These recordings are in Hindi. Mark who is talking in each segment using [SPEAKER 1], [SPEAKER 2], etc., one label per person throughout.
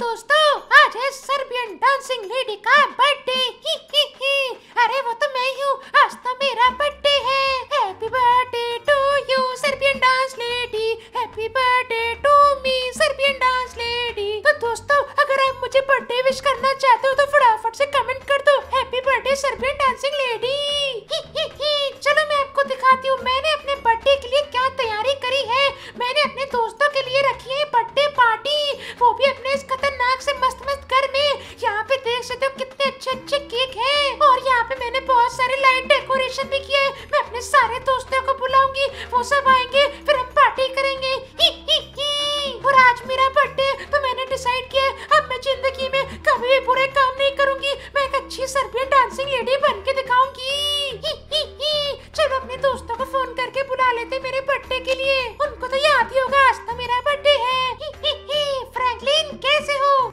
[SPEAKER 1] दोस्तों आज है सर्बियन डांसिंग लेडी का बर्थडे ही ही ही अरे वो तो मैं हूँ आज तो मेरा बर्थडे है happy birthday to you Serbian dance lady happy birthday to me Serbian dance lady तो दोस्तों अगर आप मुझे बर्थडे विश करना चाहते हो तो फटाफट से कमेंट कर दो happy birthday Serbian dancing lady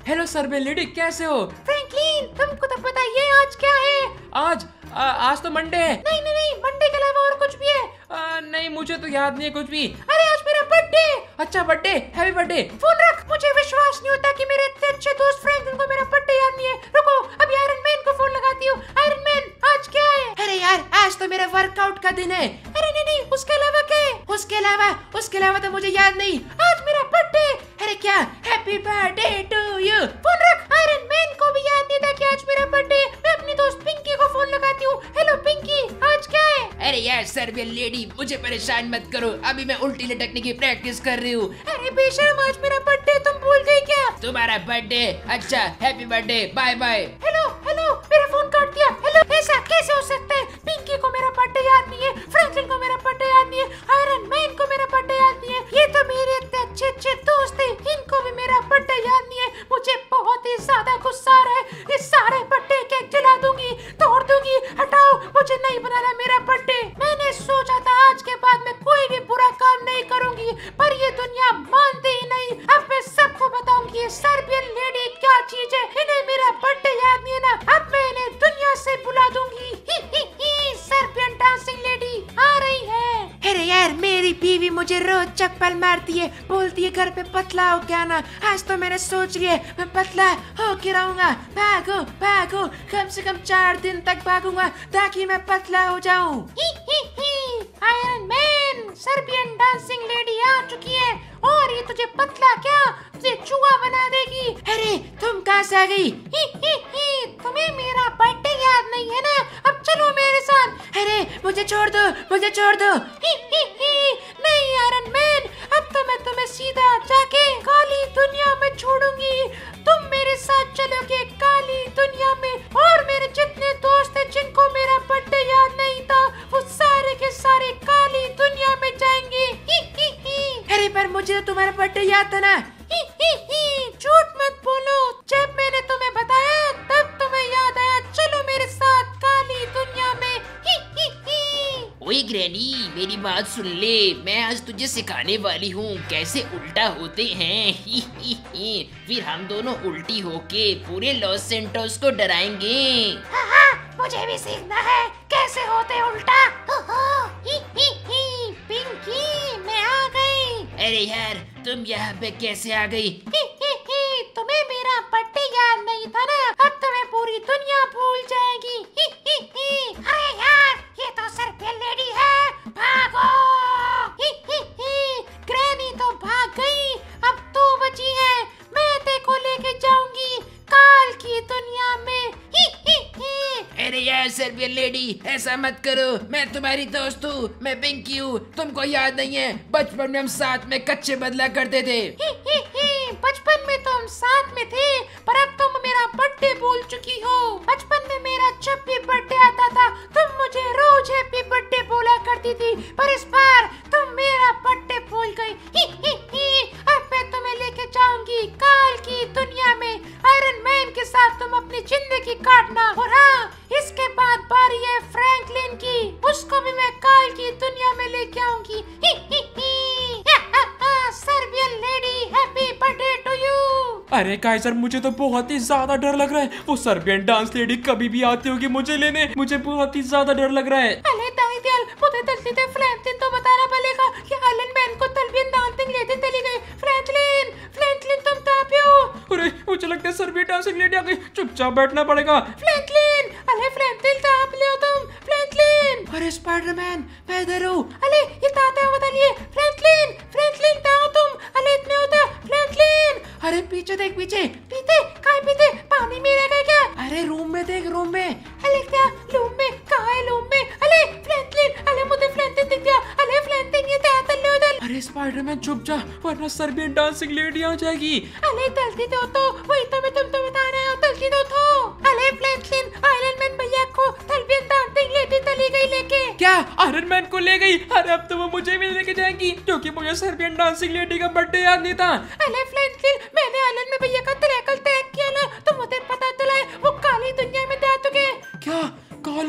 [SPEAKER 1] hello सर्बेलिडिक कैसे हो फ्रैंकलिन तुमको तो पता ये आज क्या है आज आ, आज तो मंडे है नहीं नहीं नहीं मंडे के अलावा और कुछ भी है आ, नहीं मुझे तो याद नहीं है कुछ भी अरे आज मेरा बर्थडे अच्छा बर्थडे हैप्पी बर्थडे फोन रख मुझे विश्वास नहीं होता कि मेरे इतने अच्छे दोस्त फ्रैंकलिन को मेरा बर्थडे याद नहीं है रुको अभी आयरन मैन को फोन लगाती हूँ आयरन मैन आज क्या है अरे यार आज तो मेरा वर्कआउट का दिन है अरे नहीं नहीं उसके अलावा क्या है उसके अलावा उसके अलावा तो मुझे याद नहीं आज मेरा बर्थडे अरे क्या हैप्पी बर्थडे लेडी मुझे परेशान मत करो अभी मैं उल्टी लटकने की प्रैक्टिस कर रही हूँ अरे बेशर्म आज मेरा बर्थडे तुम भूल गए क्या तुम्हारा
[SPEAKER 2] बर्थडे अच्छा हैप्पी बर्थडे बाय बाय
[SPEAKER 1] बीवी मुझे रोज चप्पल मारती है बोलती है घर पे पतला हो क्या ना आज तो मैंने सोच लिया मैं पतला हो के रहूंगा भागो भागो कम से कम चार दिन तक भागूंगा ताकि मैं पतला हो जाऊं Iron Man Serbian dancing lady आ चुकी है और ये तुझे पतला क्या तुझे चूहा बना देगी अरे तुम कहाँ से आ गई तुम्हें मेरा बर्थडे याद नहीं है ना अब चलो मेरे साथ अरे मुझे छोड़ दो मुझे छोड़ दो ही, ही, ही। आयरन मैन अब तो मैं तुम्हें सीधा जाके काली दुनिया में छोड़ूंगी तुम मेरे साथ चलोगे काली दुनिया में और मेरे जितने दोस्त हैं जिनको मेरा बर्थडे याद नहीं था वो सारे के सारे काली दुनिया में जाएंगे ही ही ही। अरे पर मुझे तो तुम्हारा बर्थडे याद था ना बेनी मेरी बात सुन ले मैं आज तुझे सिखाने वाली हूँ कैसे उल्टा होते हैं ही ही ही। फिर हम दोनों उल्टी होके पूरे लॉस सेंटोस को डराएंगे हाँ,
[SPEAKER 2] हाँ मुझे भी
[SPEAKER 1] सीखना है कैसे होते उल्टा हो हो, ही ही ही, पिंकी मैं आ गई अरे यार तुम यहाँ पे कैसे आ गई ही अरेबियन लेडी ऐसा मत करो मैं तुम्हारी दोस्त हूँ मैं पिंकी हूँ तुमको याद नहीं है बचपन में हम साथ में कच्चे बदला करते थे बचपन में तो हम साथ में थे पर अब तुम मेरा बर्थडे बोल चुकी हो बचपन में मेरा जब भी बर्थडे आता था तुम मुझे रोज हैप्पी बर्थडे बोला करती थी पर इस
[SPEAKER 3] गाइस सर मुझे तो बहुत ही ज्यादा डर लग रहा है वो सर्बियन डांस लेडी कभी भी आती होगी मुझे लेने मुझे बहुत ही ज्यादा डर लग रहा है
[SPEAKER 1] तो
[SPEAKER 3] तो चुपचाप बैठना पड़ेगा
[SPEAKER 1] फ्रैंकलिन अरे फ्रैंकलिन कहां पे हो तुम फ्रैंकलिन अरे स्पाइडरमैन मैं इधर हूं अरे ये ताते ताता बताइए फ्रैंकलिन फ्रैंकलिन कहां अरे पीछे देख पीछे पीते काय पीते पानी में रह गए क्या अरे रूम में देख रूम में अरे क्या रूम में कहा है रूम में अरे फ्रैंकलिन अरे मुझे फ्रैंकलिन दिख गया अरे फ्रैंकलिन ये तैयार कर
[SPEAKER 3] लो उधर अरे स्पाइडरमैन चुप जा वरना सर्बियन डांसिंग लेडी आ जाएगी अरे जल्दी दो तो
[SPEAKER 1] वही तो मैं तुमको बता रहा हूँ जल्दी दो तो अरे फ्रैंकलिन आयरन मैन भैया को सर्बियन डांसिंग लेडी चली गई लेके
[SPEAKER 3] क्या आयरन मैन को ले गई अरे अब तो वो मुझे भी लेके जाएगी क्योंकि मुझे सर्बियन डांसिंग लेडी का बर्थडे याद नहीं था अरे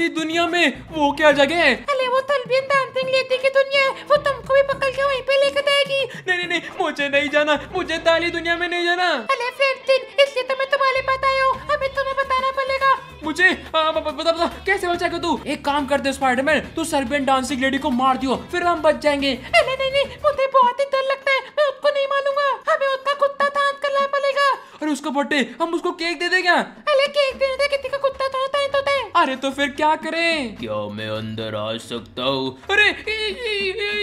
[SPEAKER 3] अपनी दुनिया में वो क्या जगह है
[SPEAKER 1] अरे वो तलबीन तो डांसिंग लेती की दुनिया है वो तुमको भी पकड़ के वहीं पे लेकर जाएगी नहीं नहीं नहीं मुझे नहीं जाना मुझे ताली दुनिया में नहीं जाना अरे फ्रेंडलिन इसलिए तो मैं तुम्हारे पास आया हूँ अभी तुम्हें बताना पड़ेगा
[SPEAKER 3] मुझे आ, बता बता कैसे बचाएगा तू एक काम करते स्पाइडरमैन तू सर्बियन डांसिंग लेडी को मार दियो फिर हम बच जाएंगे नहीं नहीं नहीं मुझे बहुत ही डर लगता है मैं उसको नहीं मानूंगा हमें उसका कुत्ता थाम कर लाना पड़ेगा अरे उसका बर्थडे हम उसको केक दे दे क्या अरे केक देने दे कितनी रहे तो फिर क्या करें
[SPEAKER 2] क्या मैं अंदर आ सकता हूँ
[SPEAKER 3] अरे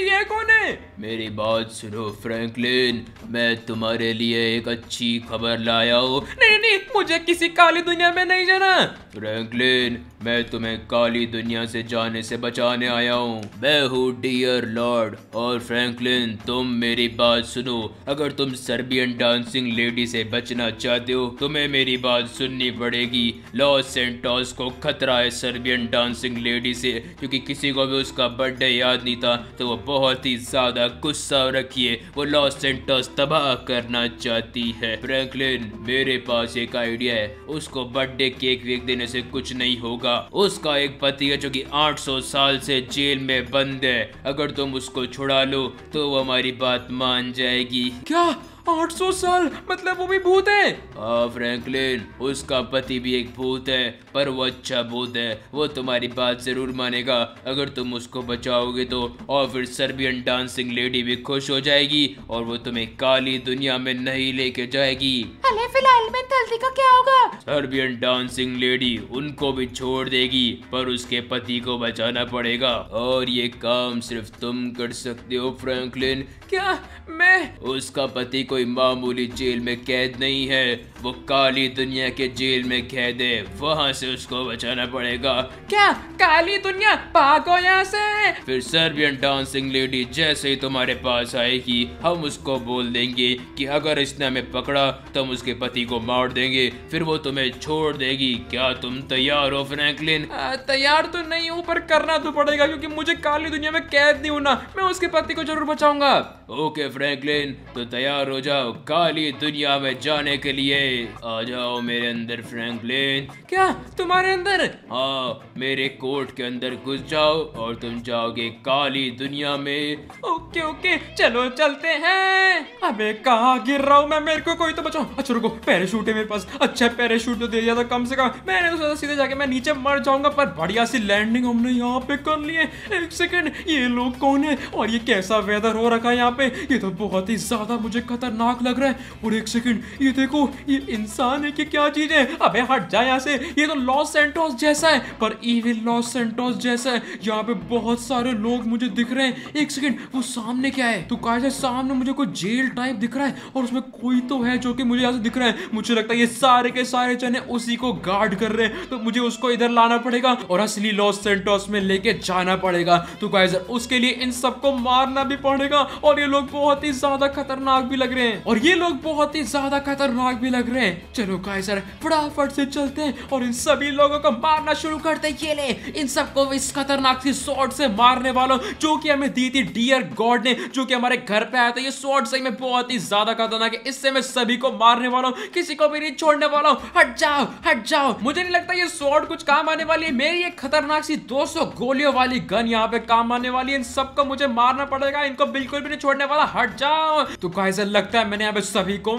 [SPEAKER 3] ये कौन है
[SPEAKER 2] मेरी बात सुनो फ्रैंकलिन मैं तुम्हारे लिए एक अच्छी खबर लाया हूँ
[SPEAKER 3] नहीं नहीं मुझे किसी काली दुनिया में नहीं जाना
[SPEAKER 2] फ्रैंकलिन मैं तुम्हें काली दुनिया से जाने से बचाने आया हूँ मैं हूँ डियर लॉर्ड और फ्रैंकलिन तुम मेरी बात सुनो अगर तुम सर्बियन डांसिंग लेडी से बचना चाहते हो तुम्हें मेरी बात सुननी पड़ेगी लॉस सेंटोस को खतरा है सर्बियन डांसिंग लेडी से क्योंकि किसी को भी उसका बर्थडे याद नहीं था तो वो बहुत ही ज्यादा गुस्सा रखिए वो लॉस सेंटोस तबाह करना चाहती है फ्रैंकलिन मेरे पास एक आइडिया है उसको बर्थडे केक वेक देने देने से कुछ नहीं होगा उसका एक पति है जो कि 800 साल से जेल में बंद है अगर तुम उसको छुड़ा लो तो वो हमारी बात मान जाएगी
[SPEAKER 3] क्या 800 साल मतलब वो भी भूत है
[SPEAKER 2] हाँ फ्रैंकलिन उसका पति भी एक भूत है पर वो अच्छा भूत है वो तुम्हारी बात जरूर मानेगा अगर तुम उसको बचाओगे तो और फिर सर्बियन डांसिंग लेडी भी खुश हो जाएगी और वो तुम्हें काली दुनिया में नहीं लेके जाएगी अरे फिलहाल
[SPEAKER 1] में जल्दी का क्या होगा
[SPEAKER 2] सर्बियन डांसिंग लेडी उनको भी छोड़ देगी पर उसके पति को बचाना पड़ेगा और ये काम सिर्फ तुम कर सकते हो फ्रैंकलिन
[SPEAKER 3] क्या मैं
[SPEAKER 2] उसका पति कोई मामूली जेल में कैद नहीं है वो काली दुनिया के जेल में कह दे वहाँ से उसको बचाना पड़ेगा
[SPEAKER 3] क्या काली दुनिया भागो यहाँ से
[SPEAKER 2] फिर सर्बियन डांसिंग लेडी जैसे ही तुम्हारे पास आएगी हम उसको बोल देंगे कि अगर इसने हमें पकड़ा तो हम उसके पति को मार देंगे फिर वो तुम्हें छोड़ देगी क्या तुम तैयार हो फ्रैंकलिन
[SPEAKER 3] तैयार तो नहीं हूँ पर करना तो पड़ेगा क्योंकि मुझे काली दुनिया में कैद नहीं होना मैं उसके पति
[SPEAKER 2] को जरूर बचाऊंगा ओके फ्रैंकलिन तो तैयार हो जाओ काली दुनिया में जाने के लिए आ जाओ मेरे अंदर फ्रैंकलिन
[SPEAKER 3] क्या तुम्हारे अंदर
[SPEAKER 2] हाँ मेरे कोर्ट के अंदर घुस जाओ और तुम जाओगे काली दुनिया में ओके ओके
[SPEAKER 3] चलो चलते हैं अबे कहाँ गिर रहा हूँ मैं मेरे को कोई तो बचाओ अच्छा रुको पैराशूट है मेरे पास अच्छा पैराशूट तो दे दिया था कम से कम मैंने तो सोचा सीधे जाके मैं नीचे मर जाऊंगा पर बढ़िया सी लैंडिंग हमने यहाँ पे कर ली है एक सेकेंड ये लोग कौन है और ये कैसा वेदर हो रखा है यहाँ पे पे ये तो बहुत ही ज्यादा मुझे खतरनाक लग रहा है और एक सेकंड ये देखो ये इंसान है कि क्या चीज है अबे हट जा यहाँ से ये तो लॉस सेंटोस जैसा है पर इविल लॉस सेंटोस जैसा है यहाँ पे बहुत सारे लोग मुझे दिख रहे हैं एक सेकंड वो सामने क्या है तो कहा सामने मुझे कोई जेल टाइप दिख रहा है और उसमें कोई तो है जो की मुझे यहाँ से दिख रहा है मुझे लगता है ये सारे के सारे चने उसी को गार्ड कर रहे हैं तो मुझे उसको इधर लाना पड़ेगा और असली लॉस सेंटोस में लेके जाना पड़ेगा तो गाइजर उसके लिए इन सबको मारना भी पड़ेगा और ये लोग बहुत ही ज्यादा खतरनाक भी लग रहे हैं और ये लोग बहुत ही ज्यादा खतरनाक भी लग रहे हैं चलो गाइस सर फटाफट से चलते हैं और इन सभी लोगों को मारना शुरू करते हैं ये ले इन सबको इस खतरनाक सी शॉट से मारने वालों जो कि हमें दी थी डियर गॉड ने जो कि हमारे घर पे आया था ये शॉट सही में बहुत ही ज्यादा खतरनाक है इससे मैं सभी को मारने वाला हूँ किसी को भी नहीं छोड़ने वाला हूँ हट जाओ हट जाओ मुझे नहीं लगता ये शॉट कुछ काम आने वाली है मेरी एक खतरनाक सी 200 गोलियों वाली गन यहाँ पे काम आने वाली है इन सबको मुझे मारना पड़ेगा इनको बिल्कुल भी नहीं छोड़ छोड़ने वाला हट जाओ तो कैसे लगता है मैंने यहाँ सभी को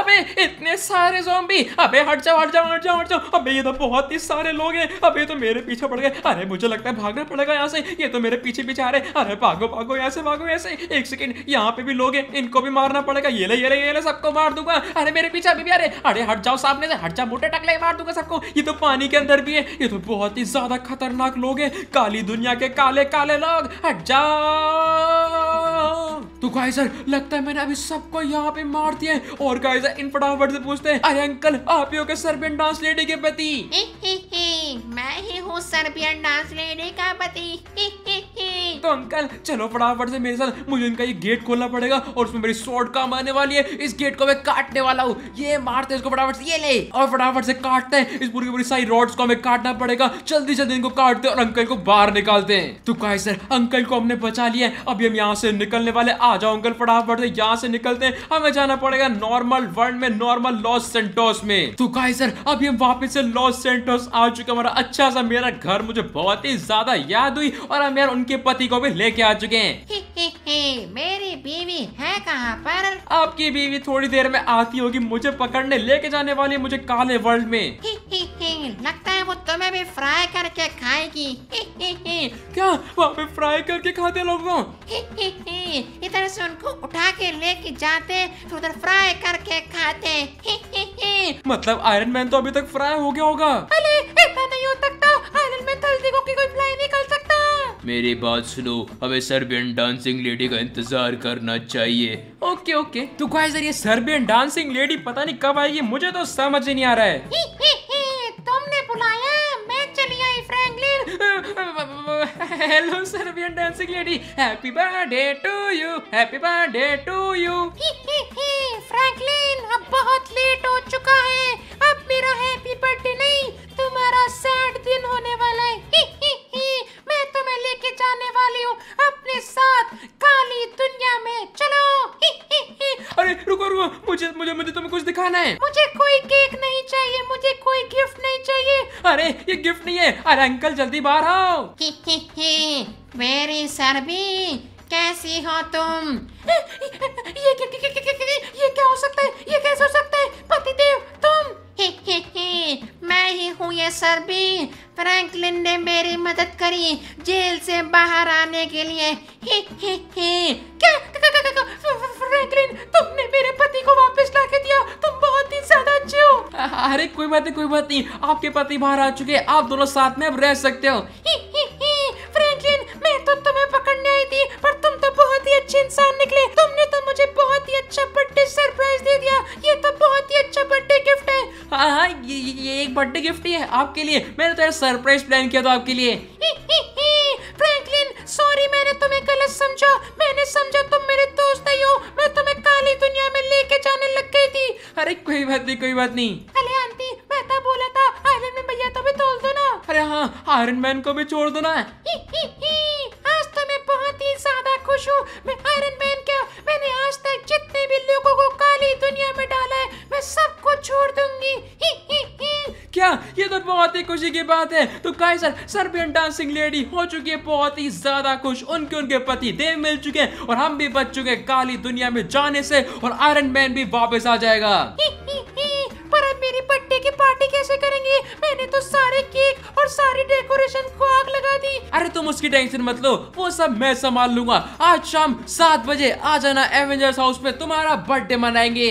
[SPEAKER 3] अबे इतने सारे जोम्बी अबे हट जाओ हट जाओ हट जाओ हट जाओ अबे ये तो बहुत ही सारे लोग हैं अबे तो मेरे पीछे पड़ गए अरे मुझे लगता है भागना पड़ेगा यहाँ से ये तो मेरे पीछे पीछे आ रहे अरे भागो भागो यहाँ से भागो यहाँ से एक सेकंड यहाँ पे भी लोग हैं इनको भी मारना पड़ेगा ये ले ये ले ये ले सबको मार दूंगा अरे मेरे पीछे अभी भी अरे अरे हट जाओ सामने से हट जाओ मोटे टकले मार दूंगा सबको ये तो पानी के अंदर भी है ये तो बहुत ही ज्यादा खतरनाक लोग हैं काली दुनिया के काले काले लोग हट जाओ गाइस लगता है मैंने अभी सबको यहाँ पे मार दिया है और गाइस इन फटाफट से पूछते हैं अरे अंकल आप ही हो सर्बियन डांस लेडी के पति
[SPEAKER 1] मैं ही हूँ
[SPEAKER 3] सर्बियन डांस लेडी का पति तो अंकल चलो फटाफट से मेरे साथ मुझे इनका ये गेट खोलना पड़ेगा और उसमें मेरी शॉर्ट काम आने वाली है इस गेट को मैं काटने वाला हूँ ये मारते इसको फटाफट से ये ले और फटाफट से काटते हैं इस पूरी पूरी सारी रॉड्स को हमें काटना पड़ेगा जल्दी जल्दी इनको काटते हैं और अंकल को बाहर निकालते हैं तो कहा सर अंकल को हमने बचा लिया अभी हम यहाँ से निकलने वाले आ जाओ अंकल फटाफट से यहाँ से निकलते हैं हमें जाना पड़ेगा नॉर्मल वर्ल्ड में नॉर्मल लॉस सेंटोस में तो कहा सर अभी हम वापिस से लॉस सेंटोस आ चुके हमारा अच्छा सा मेरा घर मुझे बहुत ही ज्यादा याद हुई और हम यार उनके पति को भी लेके आ चुके हैं
[SPEAKER 1] मेरी बीवी है कहाँ पर
[SPEAKER 3] आपकी बीवी थोड़ी देर में आती होगी मुझे पकड़ने लेके जाने वाली मुझे काले वर्ल्ड में
[SPEAKER 1] लगता है वो तुम्हें भी फ्राई करके खाएगी क्या
[SPEAKER 3] वहाँ पे फ्राई करके खाते लोगों
[SPEAKER 1] इधर से उनको उठा के लेके जाते तो उधर फ्राई करके खाते
[SPEAKER 2] मतलब आयरन मैन तो अभी तक फ्राई हो गया होगा मेरी बात सुनो हमें सर्बियन डांसिंग लेडी का इंतजार करना चाहिए
[SPEAKER 3] ओके ओके तो गाइस ये सर्बियन डांसिंग लेडी पता नहीं कब आएगी मुझे तो समझ ही नहीं आ रहा है
[SPEAKER 1] ही, ही, ही, तुमने बुलाया मैं चली आई Franklin hello Serbian dancing lady happy birthday to
[SPEAKER 3] you happy birthday to you
[SPEAKER 1] Franklin अब बहुत लेट हो चुका है खाना है मुझे कोई केक नहीं चाहिए मुझे कोई गिफ्ट नहीं चाहिए अरे ये गिफ्ट नहीं है अरे अंकल जल्दी बाहर आओ वेरी भी कैसी हो तुम ये क्या, क्या हो सकता है ये कैसे हो सकता है पतिदेव मैं ही हूँ ये सर भी फ्रैंकलिन ने मेरी मदद करी जेल से बाहर आने के लिए फ्रैंकलिन तुमने मेरे पति को वापस ला के दिया तुम बहुत ही ज्यादा अच्छे हो अरे
[SPEAKER 3] कोई बात नहीं कोई बात नहीं आपके पति बाहर आ चुके आप दोनों साथ में अब रह सकते हो ही, ही, ही, ही, ही, ही, ही कि ये एक बर्थडे गिफ्ट ही है आपके लिए मैंने तो यार सरप्राइज प्लान किया था आपके लिए
[SPEAKER 1] फ्रैंकलिन सॉरी मैंने तुम्हें गलत समझा मैंने समझा तुम मेरे दोस्त ही हो मैं तुम्हें काली दुनिया में लेके जाने लग गई थी अरे कोई
[SPEAKER 3] बात नहीं कोई बात नहीं
[SPEAKER 1] अरे आंटी मैं तो बोला था आयरन मैन भैया तो भी तोड़ दो ना अरे हाँ
[SPEAKER 3] आयरन मैन को भी छोड़ दो ना बहुत ही खुशी की बात है तो काइजर सर्बियन डांसिंग लेडी हो चुकी है बहुत ही ज्यादा खुश उनके उनके पति देव मिल चुके हैं और हम भी बच चुके हैं काली दुनिया में जाने से और आयरन मैन भी वापस आ जाएगा
[SPEAKER 1] करेंगे मैंने तो सारे आग लगा दी
[SPEAKER 3] अरे तुम उसकी टेंशन मतलब वो सब मैं संभाल लूंगा आज शाम सात बजे आ जाना एवेंजर्स हाउस में तुम्हारा बर्थडे मनाएंगे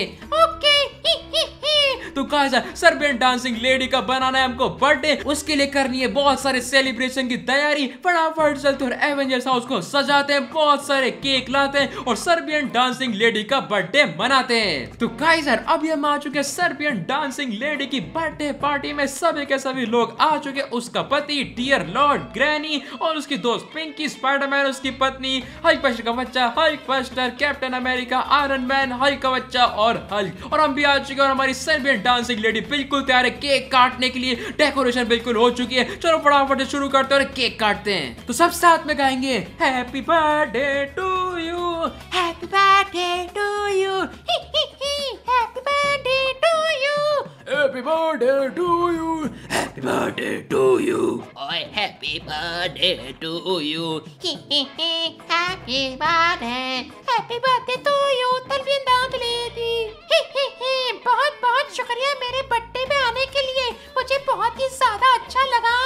[SPEAKER 3] तो कहा जाए सर्वेंट डांसिंग लेडी का बनाना है हमको बर्थडे उसके लिए करनी है बहुत सारे सेलिब्रेशन की तैयारी फटाफट चलते और एवेंजर्स हाउस को सजाते हैं बहुत सारे केक लाते हैं और सर्बियन डांसिंग लेडी का बर्थडे मनाते हैं तो काइजर अभी हम आ चुके सर्बियन डांसिंग लेडी की बर्थडे पार्टी में सभी के सभी लोग आ चुके उसका पति डियर लॉर्ड ग्रैनी और उसकी दोस्त पिंकी स्पाइडरमैन उसकी पत्नी हल्क बस्टर का बच्चा Hulkbuster Captain America Iron Man Hulk का बच्चा और हल्क और हम भी आ चुके और हमारी सर्बियन डांसिंग लेडी बिल्कुल तैयार है केक काटने के लिए डेकोरेशन बिल्कुल हो चुकी है चलो फटाफट शुरू करते हैं और केक काटते हैं तो सब साथ में गाएंगे happy birthday to you
[SPEAKER 1] happy birthday to you happy birthday to you
[SPEAKER 2] happy birthday to you Happy birthday to you. Oh, happy birthday to you.
[SPEAKER 1] happy birthday. Happy birthday to you, तलवीन दांत लेडी. बहुत बहुत शुक्रिया मेरे बर्थडे पे आने के लिए मुझे बहुत ही ज्यादा अच्छा लगा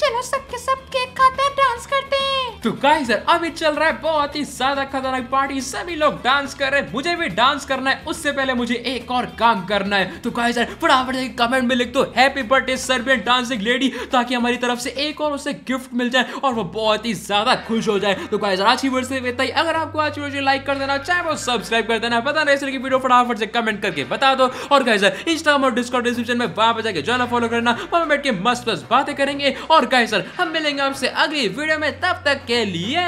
[SPEAKER 1] चलो सबके सब केक खाते हैं डांस करते
[SPEAKER 3] तो गाइस अभी चल रहा है बहुत ही ज्यादा खतरनाक पार्टी सभी लोग डांस कर रहे हैं मुझे भी डांस करना है उससे पहले मुझे एक और काम करना है तो गाइस फटाफट से कमेंट में लिख दो happy birthday Serbian dancing lady ताकि हमारी तरफ से एक और उसे गिफ्ट मिल जाए और वो बहुत ही ज्यादा खुश हो जाए तो गाइस आज की वीडियो से ही अगर आपको आज वीडियो लाइक कर देना चाहे वो सब्सक्राइब कर देना पता नहीं इसलिए वीडियो फटाफट से कमेंट करके बता दो और गाइस इंस्टाग्राम और डिस्कॉर्ड डिस्क्रिप्शन में वहां पर जाके जाना फॉलो करना वहां बैठ के मस्त मस्त बातें करेंगे और गाइस हम मिलेंगे आपसे अगली वीडियो में तब तक के लिए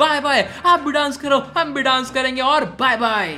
[SPEAKER 3] बाय बाय आप भी डांस करो हम भी डांस करेंगे और बाय बाय